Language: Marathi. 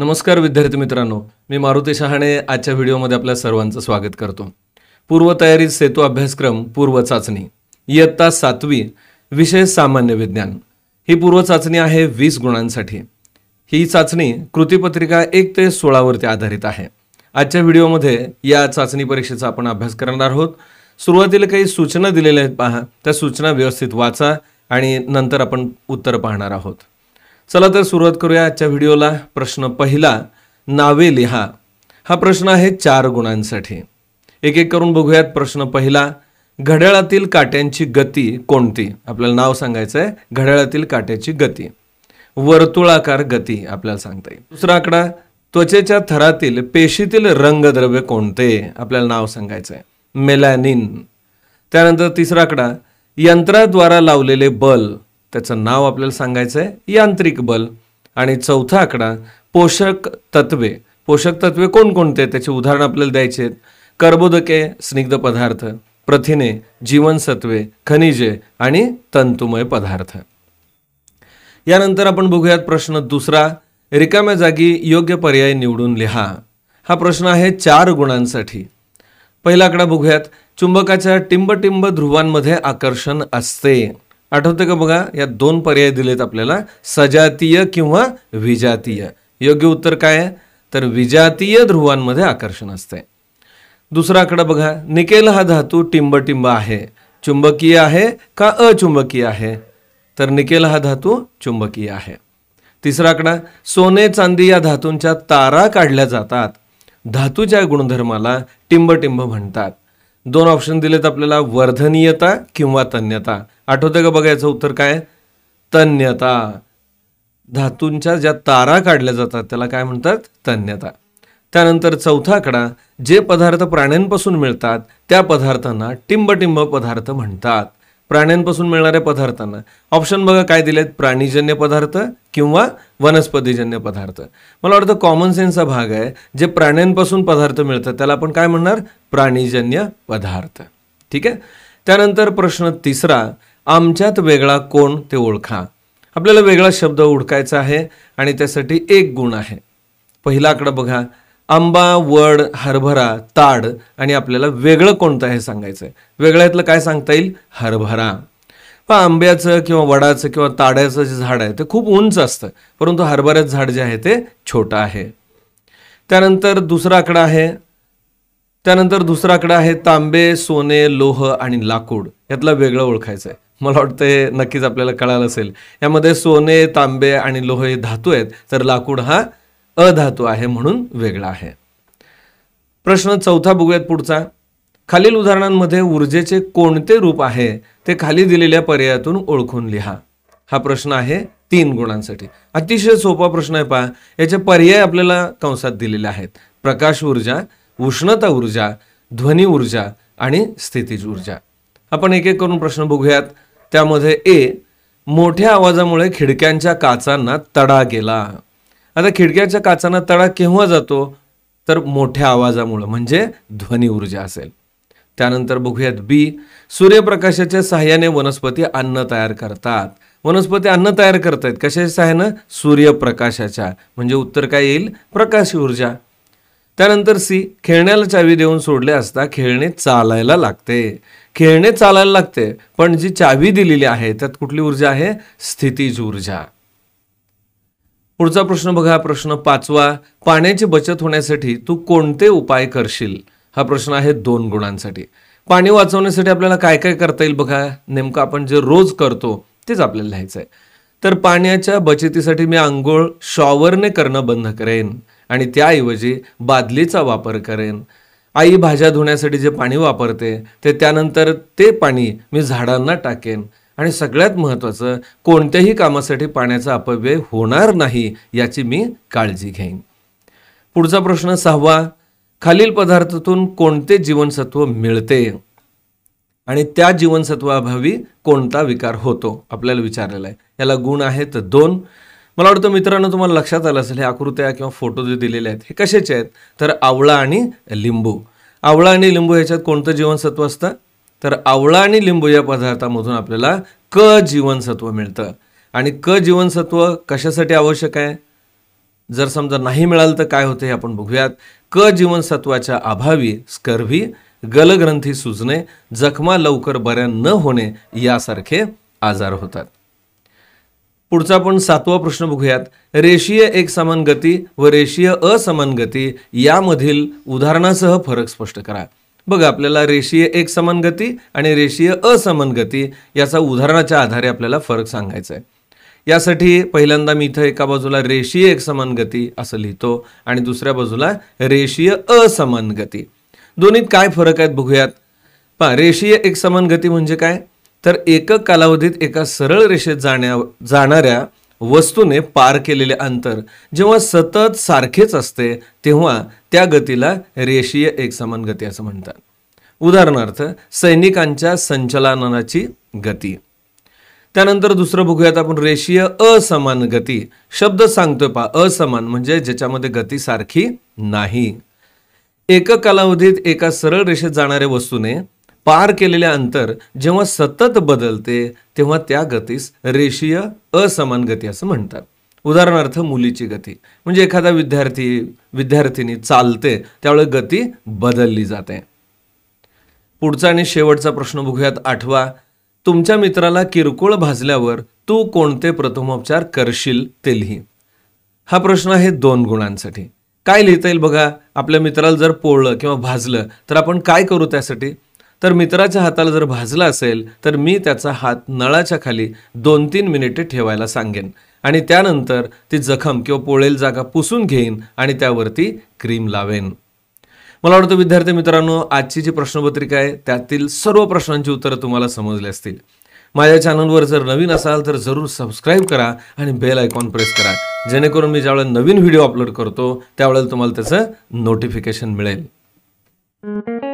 नमस्कार विद्यार्थी मित्रांनो मी मारुती शहाणे आजच्या व्हिडिओमध्ये आपल्या सर्वांचं स्वागत करतो पूर्वतयारी सेतू अभ्यासक्रम पूर्व चाचणी इयत्ता सातवी विषय सामान्य विज्ञान ही पूर्व चाचणी आहे वीस गुणांसाठी ही चाचणी कृतीपत्रिका एक ते सोळावरती आधारित आहे आजच्या व्हिडिओमध्ये या चाचणी परीक्षेचा आपण अभ्यास करणार आहोत सुरुवातीला काही सूचना दिलेल्या आहेत पहा त्या सूचना व्यवस्थित वाचा आणि नंतर आपण उत्तर पाहणार आहोत चला तर सुरुवात करूया आजच्या व्हिडिओला प्रश्न पहिला नावे लिहा हा प्रश्न आहे चार गुणांसाठी एक एक करून बघूयात प्रश्न पहिला घड्याळातील काट्यांची गती कोणती आपल्याला नाव सांगायचं आहे घड्याळातील काट्याची गती वर्तुळाकार गती आपल्याला सांगता येईल दुसरा आकडा त्वचेच्या थरातील पेशीतील रंगद्रव्य कोणते आपल्याला नाव सांगायचं आहे मेलॅनिन त्यानंतर तिसरा आकडा यंत्राद्वारा लावलेले बल त्याचं नाव आपल्याला सांगायचंय यांत्रिक बल आणि चौथा आकडा पोषक तत्वे पोषक तत्वे कोणकोणते त्याचे उदाहरण आपल्याला द्यायचे आहेत कर्बोदके स्निग्ध पदार्थ प्रथिने जीवनसत्वे खनिजे आणि तंतुमय पदार्थ यानंतर आपण बघूयात प्रश्न दुसरा रिकाम्या जागी योग्य पर्याय निवडून लिहा हा प्रश्न आहे चार गुणांसाठी पहिला आकडा बघूयात चुंबकाच्या टिंबटिंब ध्रुवांमध्ये आकर्षण असते आठवतं का बघा या दोन पर्याय दिलेत आपल्याला सजातीय किंवा विजातीय योग्य उत्तर काय आहे तर विजातीय ध्रुवांमध्ये आकर्षण असते दुसरा आकडा बघा निकेल हा धातू टिंबटिंब आहे चुंबकीय आहे का अचुंबकीय आहे तर निकेल हा धातू चुंबकीय आहे तिसरा आकडा सोने चांदी या धातूंच्या तारा काढल्या जातात धातूच्या गुणधर्माला टिंबटिंब म्हणतात दोन ऑप्शन दिलेत आपल्याला वर्धनीयता किंवा तन्यता आठवतं का बघायचं उत्तर काय तन्यता धातूंच्या ज्या तारा काढल्या जातात त्याला काय म्हणतात तन्यता त्यानंतर चौथा आकडा जे पदार्थ प्राण्यांपासून मिळतात त्या पदार्थांना टिंबटिंब पदार्थ म्हणतात प्राण्यांपासून मिळणाऱ्या पदार्थांना ऑप्शन बघा काय दिलेत प्राणीजन्य पदार्थ किंवा वनस्पतीजन्य पदार्थ मला वाटतं कॉमन सेन्सचा भाग आहे जे प्राण्यांपासून पदार्थ मिळतात त्याला आपण काय म्हणणार प्राणीजन्य पदार्थ ठीक आहे त्यानंतर प्रश्न तिसरा आमच्यात वेगळा कोण ते ओळखा आपल्याला वेगळा शब्द ओळखायचा आहे आणि त्यासाठी एक गुण आहे पहिलाकडं बघा आंबा वड हरभरा ताड आणि आपल्याला वेगळं कोणतं हे सांगायचं आहे वेगळ्यातलं काय सांगता येईल हरभरा आंब्याचं किंवा वडाचं किंवा ताड्याचं जे झाड आहे ते खूप उंच असतं परंतु हरभऱ्याचं झाड जे आहे ते छोटं आहे त्यानंतर दुसरा आकडा आहे त्यानंतर दुसरा आकडा आहे तांबे सोने लोह आणि लाकूड यातला वेगळं ओळखायचं आहे मला वाटतं हे नक्कीच आपल्याला कळालं असेल यामध्ये सोने तांबे आणि लोह हे धातू आहेत तर लाकूड हा अधातू आहे म्हणून वेगळा आहे प्रश्न चौथा बघूयात पुढचा खालील उदाहरणांमध्ये ऊर्जेचे कोणते रूप आहे ते खाली दिलेल्या पर्यायातून ओळखून लिहा हा प्रश्न आहे तीन गुणांसाठी अतिशय सोपा प्रश्न आहे पहा याचे पर्याय आपल्याला कंसात दिलेले आहेत प्रकाश ऊर्जा उष्णता ऊर्जा ध्वनी ऊर्जा आणि स्थितीज ऊर्जा आपण एक एक करून प्रश्न बघूयात त्यामध्ये ए मोठ्या आवाजामुळे खिडक्यांच्या काचांना तडा गेला आता खिडक्यांच्या काचांना तडा केव्हा जातो तर मोठ्या आवाजामुळं म्हणजे ध्वनी ऊर्जा असेल त्यानंतर बघूयात बी सूर्यप्रकाशाच्या सहाय्याने वनस्पती अन्न तयार करतात वनस्पती अन्न तयार करतात आहेत कशाच्या सहाय्यानं सूर्यप्रकाशाच्या म्हणजे उत्तर काय येईल प्रकाश ऊर्जा त्यानंतर सी खेळण्याला चावी देऊन सोडले असता खेळणे चालायला लागते खेळणे चालायला लागते पण जी चावी दिलेली आहे त्यात कुठली ऊर्जा आहे स्थितीज ऊर्जा पुढचा प्रश्न बघा प्रश्न पाचवा पाण्याची बचत होण्यासाठी तू कोणते उपाय करशील हा प्रश्न आहे दोन गुणांसाठी पाणी वाचवण्यासाठी आपल्याला काय काय करता येईल बघा नेमकं आपण जे रोज करतो तेच आपल्याला लिहायचं आहे तर पाण्याच्या बचतीसाठी मी आंघोळ शॉवरने करणं बंद करेन आणि त्याऐवजी बादलीचा वापर करेन आई भाज्या धुण्यासाठी जे पाणी वापरते ते त्यानंतर ते पाणी मी झाडांना टाकेन आणि सगळ्यात महत्त्वाचं कोणत्याही कामासाठी पाण्याचा अपव्यय होणार नाही याची मी काळजी घेईन पुढचा प्रश्न सहावा खालील पदार्थातून कोणते जीवनसत्व मिळते आणि त्या जीवनसत्वाभावी कोणता विकार होतो आपल्याला विचारलेला आहे याला गुण आहेत दोन मला वाटतं मित्रांनो तुम्हाला लक्षात आलं असेल हे आकृत्या किंवा फोटो जे दिलेले आहेत हे कशाचे आहेत तर आवळा आणि लिंबू आवळा आणि लिंबू ह्याच्यात कोणतं जीवनसत्व असतं तर आवळा आणि लिंबू या पदार्थामधून आपल्याला क जीवनसत्व मिळतं आणि क जीवनसत्व कशासाठी आवश्यक आहे जर समजा नाही मिळालं तर काय होतं हे आपण बघूयात क जीवनसत्वाच्या अभावी स्कर्भी गलग्रंथी सुजणे जखमा लवकर बऱ्या न होणे यासारखे आजार होतात पुढचा आपण सातवा प्रश्न बघूयात रेषीय एकसमान गती व रेषीय असमान गती यामधील उदाहरणासह फरक स्पष्ट करा बघा आपल्याला रेषीय एकसमान गती आणि रेषीय असमान गती याचा उदाहरणाच्या आधारे आपल्याला फरक सांगायचा आहे यासाठी पहिल्यांदा मी इथं एका बाजूला रेषीय एक समान गती असं लिहितो आणि दुसऱ्या बाजूला रेषीय असमान गती दोन्हीत काय फरक आहेत बघूयात पहा रेषीय एक समान गती म्हणजे काय तर एकक कालावधीत एका सरळ रेषेत जाण्या जाणाऱ्या वस्तूने पार केलेले अंतर जेव्हा सतत सारखेच असते तेव्हा त्या गतीला रेषीय एक समान गती असं म्हणतात उदाहरणार्थ सैनिकांच्या संचलनाची गती त्यानंतर दुसरं बघूयात आपण रेषीय असमान गती शब्द सांगतोय पा असमान म्हणजे ज्याच्यामध्ये गती सारखी नाही एक कालावधीत एका सरळ रेषेत जाणाऱ्या वस्तूने पार केलेले अंतर जेव्हा सतत बदलते तेव्हा त्या गतीस रेषीय असमान गती असं म्हणतात उदाहरणार्थ मुलीची गती म्हणजे एखादा विद्यार्थी विद्यार्थिनी चालते त्यावेळेस गती बदलली जाते पुढचा आणि शेवटचा प्रश्न बघूयात आठवा तुमच्या मित्राला किरकोळ भाजल्यावर तू कोणते प्रथमोपचार करशील ते लिही हा प्रश्न आहे दोन गुणांसाठी काय लिहिता येईल बघा आपल्या मित्राला जर पोळलं किंवा भाजलं तर आपण काय करू त्यासाठी तर मित्राच्या हाताला जर भाजलं असेल तर मी त्याचा हात नळाच्या खाली दोन तीन मिनिटे ठेवायला सांगेन आणि त्यानंतर ती जखम किंवा पोळेल जागा पुसून घेईन आणि त्यावरती क्रीम लावेन मला वाटतं विद्यार्थी मित्रांनो आजची जी प्रश्नपत्रिका आहे त्यातील सर्व प्रश्नांची उत्तरं तुम्हाला समजली असतील माझ्या चॅनलवर जर नवीन असाल तर जरूर सबस्क्राईब करा आणि बेल आयकॉन प्रेस करा जेणेकरून मी ज्यावेळेला नवीन व्हिडिओ अपलोड करतो त्यावेळेला तुम्हाला त्याचं नोटिफिकेशन मिळेल